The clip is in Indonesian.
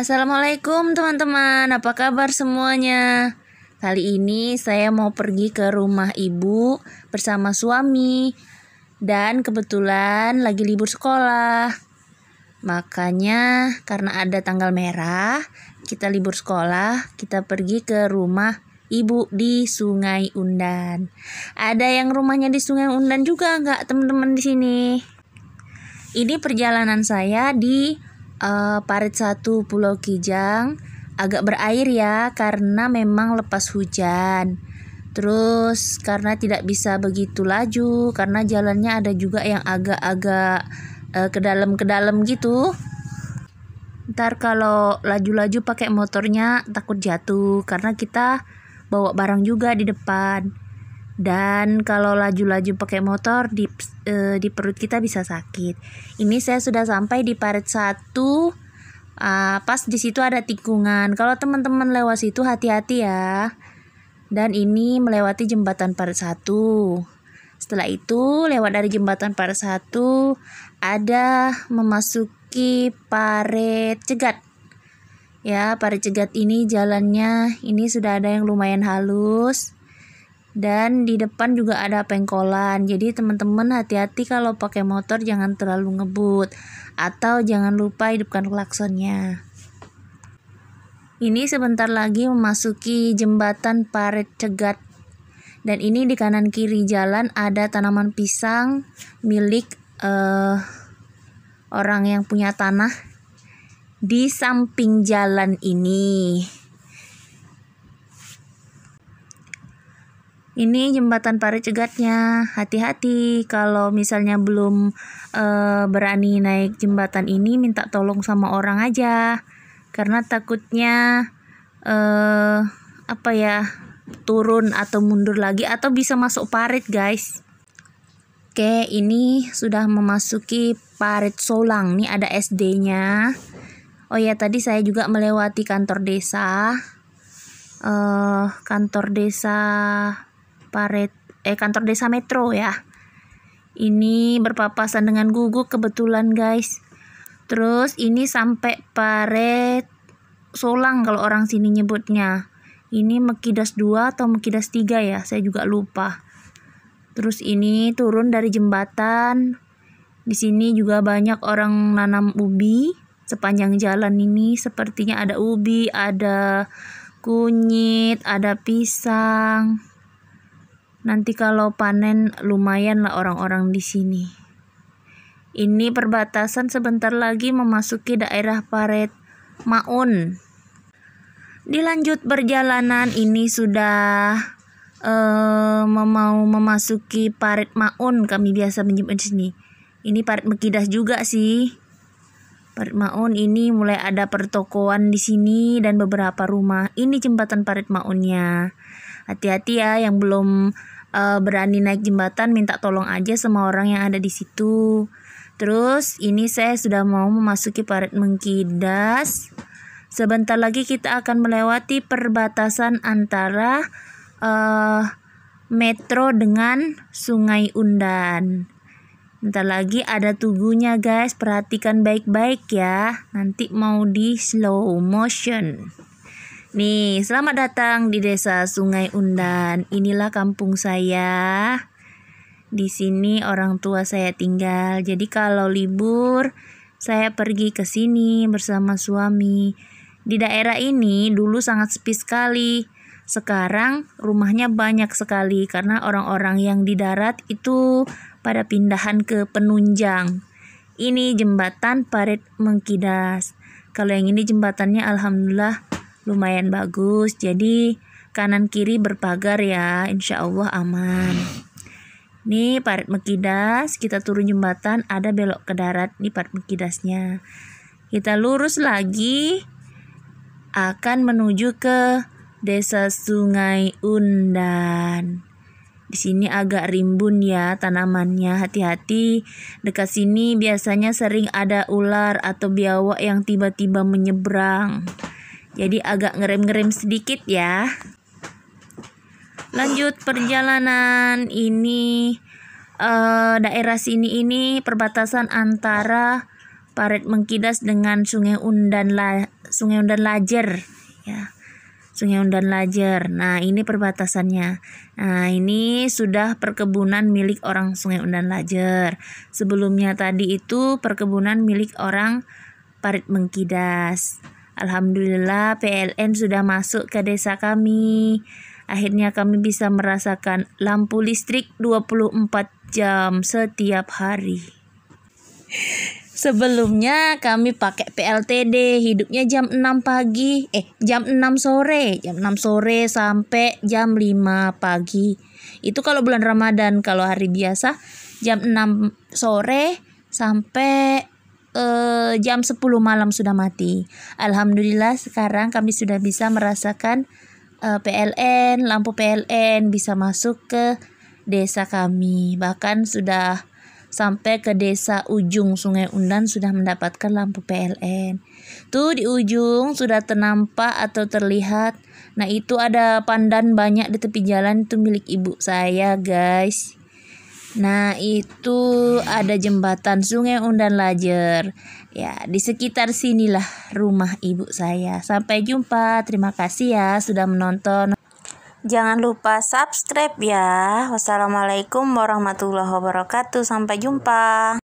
Assalamualaikum teman-teman, apa kabar semuanya? Kali ini saya mau pergi ke rumah ibu bersama suami dan kebetulan lagi libur sekolah. Makanya karena ada tanggal merah, kita libur sekolah, kita pergi ke rumah ibu di Sungai Undan. Ada yang rumahnya di Sungai Undan juga nggak teman-teman di sini? Ini perjalanan saya di uh, parit satu Pulau Kijang agak berair ya karena memang lepas hujan. Terus karena tidak bisa begitu laju karena jalannya ada juga yang agak-agak uh, ke dalam ke dalam gitu. Ntar kalau laju-laju pakai motornya takut jatuh karena kita bawa barang juga di depan. Dan kalau laju-laju pakai motor di e, di perut kita bisa sakit. Ini saya sudah sampai di parit 1 E, ah, pas di situ ada tikungan. Kalau teman-teman lewat situ hati-hati ya. Dan ini melewati jembatan parit 1. Setelah itu lewat dari jembatan parit 1 ada memasuki parit cegat. Ya, parit cegat ini jalannya ini sudah ada yang lumayan halus dan di depan juga ada pengkolan jadi teman-teman hati-hati kalau pakai motor jangan terlalu ngebut atau jangan lupa hidupkan klaksonnya ini sebentar lagi memasuki jembatan Parit Cegat dan ini di kanan kiri jalan ada tanaman pisang milik uh, orang yang punya tanah di samping jalan ini. ini jembatan parit cegatnya hati-hati kalau misalnya belum e, berani naik jembatan ini minta tolong sama orang aja karena takutnya e, apa ya turun atau mundur lagi atau bisa masuk parit guys Oke ini sudah memasuki parit Solang nih ada SD-nya Oh ya tadi saya juga melewati kantor desa uh, kantor desa Paret eh kantor desa Metro ya. Ini berpapasan dengan guguk kebetulan guys. Terus ini sampai Paret Solang kalau orang sini nyebutnya. Ini Mekidas 2 atau Mekidas 3 ya, saya juga lupa. Terus ini turun dari jembatan. Di sini juga banyak orang nanam ubi sepanjang jalan ini sepertinya ada ubi, ada kunyit, ada pisang. Nanti kalau panen lumayan lah orang-orang di sini. Ini perbatasan sebentar lagi memasuki daerah Paret Maun. Dilanjut perjalanan ini sudah eh, mau memasuki Paret Maun. Kami biasa menyebut di sini. Ini Paret Mekidas juga sih. Paret Maun ini mulai ada pertokoan di sini dan beberapa rumah. Ini jembatan Paret Maunnya. Hati-hati ya yang belum uh, berani naik jembatan minta tolong aja sama orang yang ada di situ. Terus ini saya sudah mau memasuki parit Mengkidas. Sebentar lagi kita akan melewati perbatasan antara uh, metro dengan Sungai Undan. Bentar lagi ada tugunya guys, perhatikan baik-baik ya. Nanti mau di slow motion. Nih, selamat datang di Desa Sungai Undan. Inilah kampung saya. Di sini orang tua saya tinggal. Jadi kalau libur, saya pergi ke sini bersama suami. Di daerah ini dulu sangat sepi sekali. Sekarang rumahnya banyak sekali karena orang-orang yang di darat itu pada pindahan ke penunjang. Ini jembatan Parit Mengkidas. Kalau yang ini jembatannya alhamdulillah lumayan bagus jadi kanan kiri berpagar ya insya Allah aman ini parit mekidas kita turun jembatan ada belok ke darat ini parit mekidasnya kita lurus lagi akan menuju ke desa Sungai Undan di sini agak rimbun ya tanamannya. Hati-hati, dekat sini biasanya sering ada ular atau biawak yang tiba-tiba menyeberang. Jadi agak ngerem-ngerem sedikit ya. Lanjut perjalanan ini eh, daerah sini ini perbatasan antara Paret Mengkidas dengan Sungai Undan La, Sungai Undan Lajer ya. Sungai Undan Lajer. Nah, ini perbatasannya. Nah, ini sudah perkebunan milik orang Sungai Undan Lajer. Sebelumnya tadi itu perkebunan milik orang Parit Mengkidas. Alhamdulillah PLN sudah masuk ke desa kami. Akhirnya kami bisa merasakan lampu listrik 24 jam setiap hari. Sebelumnya kami pakai PLTD, hidupnya jam 6 pagi, eh jam 6 sore, jam 6 sore sampai jam 5 pagi. Itu kalau bulan Ramadan, kalau hari biasa jam 6 sore sampai uh, jam 10 malam sudah mati. Alhamdulillah sekarang kami sudah bisa merasakan uh, eh, PLN, lampu PLN bisa masuk ke desa kami. Bahkan sudah sampai ke desa ujung Sungai Undan sudah mendapatkan lampu PLN. Tuh di ujung sudah ternampak atau terlihat. Nah, itu ada pandan banyak di tepi jalan itu milik ibu saya, guys. Nah, itu ada jembatan Sungai Undan Lajer. Ya, di sekitar sinilah rumah ibu saya. Sampai jumpa. Terima kasih ya sudah menonton. Jangan lupa subscribe ya. Wassalamualaikum warahmatullahi wabarakatuh. Sampai jumpa.